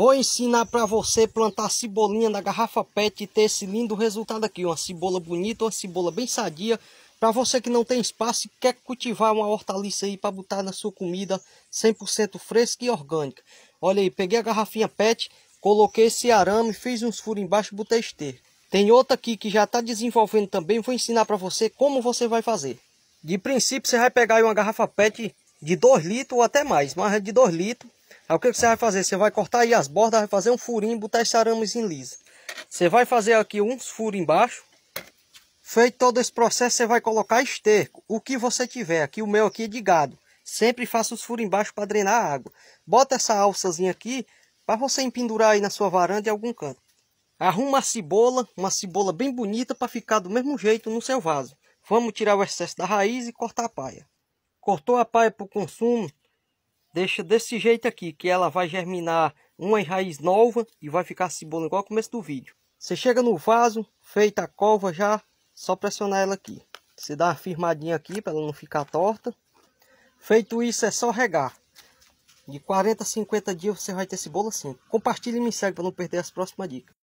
Vou ensinar para você plantar cebolinha na garrafa PET e ter esse lindo resultado aqui. Uma cebola bonita, uma cebola bem sadia. Para você que não tem espaço e quer cultivar uma hortaliça aí para botar na sua comida 100% fresca e orgânica. Olha aí, peguei a garrafinha PET, coloquei esse arame, fiz uns furos embaixo e botei esteira. Tem outra aqui que já está desenvolvendo também. Vou ensinar para você como você vai fazer. De princípio, você vai pegar uma garrafa PET de 2 litros ou até mais, mas é de 2 litros Aí o que, é que você vai fazer? Você vai cortar aí as bordas, vai fazer um furinho, botar esse em lisa. Você vai fazer aqui uns furos embaixo. Feito todo esse processo, você vai colocar esterco. O que você tiver. Aqui o meu aqui é de gado. Sempre faça os furos embaixo para drenar a água. Bota essa alçazinha aqui para você empendurar aí na sua varanda em algum canto. Arruma uma cebola, uma cebola bem bonita para ficar do mesmo jeito no seu vaso. Vamos tirar o excesso da raiz e cortar a paia. Cortou a paia para o consumo, deixa desse jeito aqui, que ela vai germinar uma raiz nova e vai ficar cebola igual ao começo do vídeo. Você chega no vaso, feita a cova já, só pressionar ela aqui. Você dá uma firmadinha aqui para ela não ficar torta. Feito isso é só regar. De 40 a 50 dias você vai ter cebola assim. Compartilhe e me segue para não perder as próximas dicas.